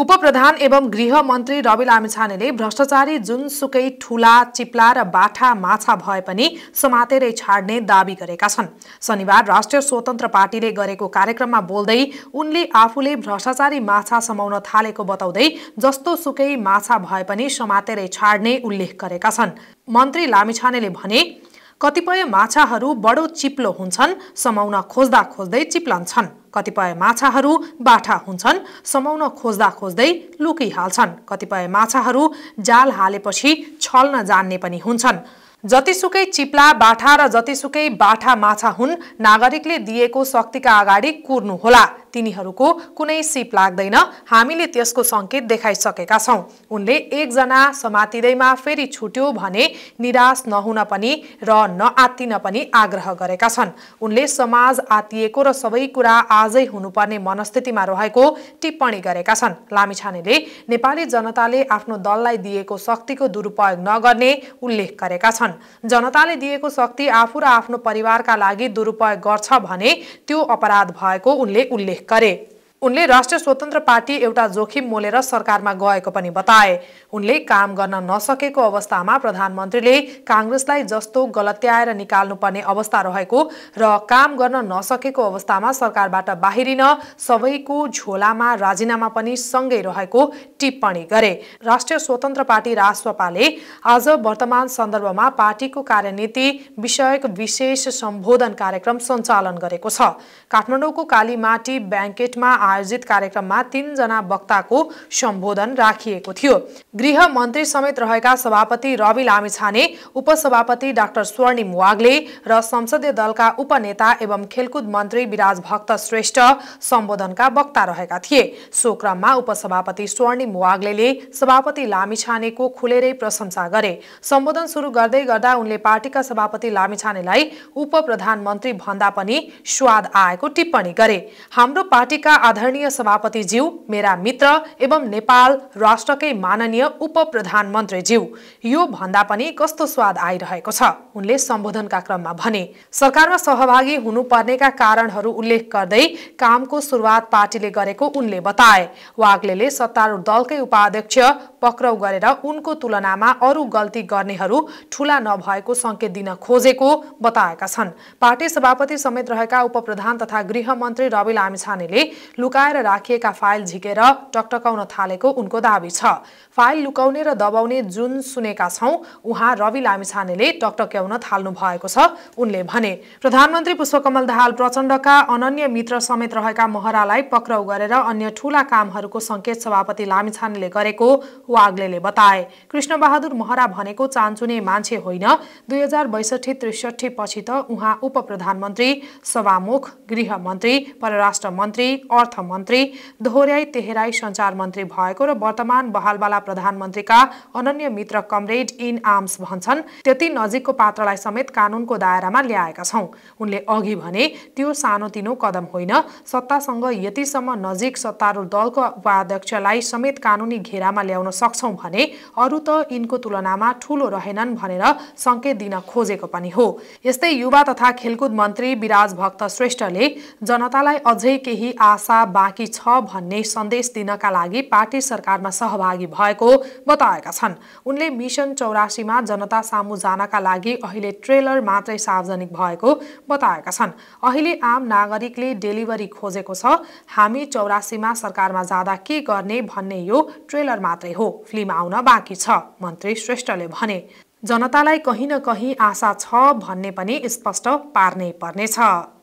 उपप्रधान एवं गृह मन्त्री रवि लामिछानेले भ्रष्टाचारी जुनसुकै ठुला चिप्ला र बाठा माछा भए पनि समातेरै छाड्ने दावी गरेका छन् शनिबार राष्ट्रिय स्वतन्त्र पार्टीले गरेको कार्यक्रममा बोल्दै उनले आफूले भ्रष्टाचारी माछा समाउन थालेको बताउँदै जस्तो सुकै माछा भए पनि समातेरै छाड्ने उल्लेख गरेका छन् मन्त्री लामिछानेले भने कतिपय माछाहरू बडो चिप्लो हुन्छन् समाउन खोज्दा खोज्दै चिप्लन्छन् कतिपय माछाहरू बाठा हुन्छन् समाउन खोज्दा खोज्दै लुकिहाल्छन् कतिपय माछाहरू जाल हालेपछि छल्न जान्ने पनि हुन्छन् जतिसुकै चिप्ला बाठा र जतिसुकै बाठा माछा हुन् नागरिकले दिएको शक्तिका अगाडि कुर्नु होला तिनीहरूको कुनै सिप लाग्दैन हामीले त्यसको सङ्केत देखाइसकेका छौँ उनले एकजना समातिँदैमा फेरि छुट्यो भने निराश नहुन पनि र नआत्तिन पनि आग्रह गरेका छन् उनले समाज आत्तिएको र सबै कुरा आजै हुनुपर्ने मनस्थितिमा रहेको टिप्पणी गरेका छन् लामिछानेले नेपाली जनताले आफ्नो दललाई दिएको शक्तिको दुरुपयोग नगर्ने उल्लेख गरेका छन् जनताले दिएको शक्ति आफू र आफ्नो परिवारका लागि दुरुपयोग गर्छ भने त्यो अपराध भएको उनले उल्लेख गरे उनले राष्ट्रिय स्वतन्त्र पार्टी एउटा जोखिम मोलेर सरकारमा गएको पनि बताए उनले काम गर्न नसकेको अवस्थामा प्रधानमन्त्रीले काङ्ग्रेसलाई जस्तो गलत्याएर निकाल्नुपर्ने अवस्था रहेको र काम गर्न नसकेको अवस्थामा सरकारबाट बाहिरिन सबैको झोलामा राजीनामा पनि सँगै रहेको टिप्पणी गरे राष्ट्रिय स्वतन्त्र पार्टी रासपाले आज वर्तमान सन्दर्भमा पार्टीको कार्यनीति विषयक विशेष सम्बोधन कार्यक्रम सञ्चालन गरेको छ काठमाडौँको कालीमाटी ब्याङ्केटमा आयोजित कार्यक्रममा तीनजना वक्ताको सम्बोधन राखिएको थियो गृह मन्त्री समेत रहेका सभापति रवि लामिछाने उपसभापति डाक्टर स्वर्णिम वाग्ले र संसदीय दलका उपनेता एवं खेलकुद मन्त्री विराज भक्त श्रेष्ठ सम्बोधनका वक्ता रहेका थिए सो क्रममा उपसभापति स्वर्णिम वाग्ले सभापति लामिछानेको खुलेरै प्रशंसा गरे सम्बोधन सुरु गर्दै गर्दा उनले पार्टीका सभापति लामिछानेलाई उप प्रधानमन्त्री भन्दा पनि स्वाद आएको टिप्पणी गरे हाम्रो पार्टीका आधार आदरणीय सभापतिज्यू मेरा मित्र एवं नेपाल राष्ट्रकै माननीय उप प्रधानमन्त्रीज्यू यो भन्दा पनि कस्तो स्वाद आइरहेको छ उनले सम्बोधनका क्रममा भने सरकारमा सहभागी हुनुपर्नेका कारणहरू उल्लेख गर्दै कामको सुरुवात पार्टीले गरेको उनले बताए वाग्ले सत्तारूढ दलकै उपाध्यक्ष पक्राउ गरेर उनको तुलनामा अरू गल्ती गर्नेहरू ठुला नभएको सङ्केत दिन खोजेको बताएका छन् पार्टी सभापति समेत रहेका उपप्रधान तथा गृहमन्त्री रवि लामिछानेले लुकाएर राखिएका फाइल झिकेर टकटकाउन थालेको उनको दावी छ फाइल लुकाउने र दबाउने जुन सुनेका छौँ उहाँ रवि लामिछानेले टकटक्याउन थाल्नु भएको छ उनले भने प्रधानमन्त्री पुष्पकमल दाहाल प्रचण्डका अनन्य मित्र समेत रहेका महरालाई पक्राउ गरेर अन्य ठूला कामहरूको सङ्केत सभापति लामिछानेले गरेको वाग्ले बताए कृष्णबहादुर महरा भनेको चान्चुने मान्छे होइन दुई हजार बैसठी त्रिसठी पछि त उहाँ उप प्रधानमन्त्री सभामुख गृहमन्त्री परराष्ट्र मन्त्री अर्थ मन्त्री दोहोर्याई तेहराई सञ्चार मन्त्री भएको र वर्तमान बहालवाला प्रधानमन्त्रीका अनन्य मित्र कमरेड इन आर्म्स भन्छन् त्यति नजिकको पात्रलाई समेत कानूनको दायरामा ल्याएका छौं उनले अघि भने त्यो सानोतिनो कदम होइन सत्तासँग यतिसम्म नजिक सत्तारूढ दलको उपाध्यक्षलाई समेत कानूनी घेरामा ल्याउन सक्छौँ भने अरू त यिनको तुलनामा ठूलो रहेनन् भनेर सङ्केत दिन खोजेको पनि हो यस्तै युवा तथा खेलकुद मन्त्री विराज भक्त श्रेष्ठले जनतालाई अझै केही आशा सत्ता बाँकी छ भन्ने सन्देश दिनका लागि पार्टी सरकारमा सहभागी भएको बताएका छन् उनले मिसन चौरासीमा जनता सामु जानका लागि अहिले ट्रेलर मात्रै सार्वजनिक भएको बताएका छन् अहिले आम नागरिकले डेलिभरी खोजेको छ हामी चौरासीमा सरकारमा जाँदा के गर्ने भन्ने यो ट्रेलर मात्रै हो फिल्म आउन बाँकी छ मन्त्री श्रेष्ठले भने जनतालाई कहीँ न कहीँ आशा छ भन्ने पनि स्पष्ट पार्नै पर्नेछ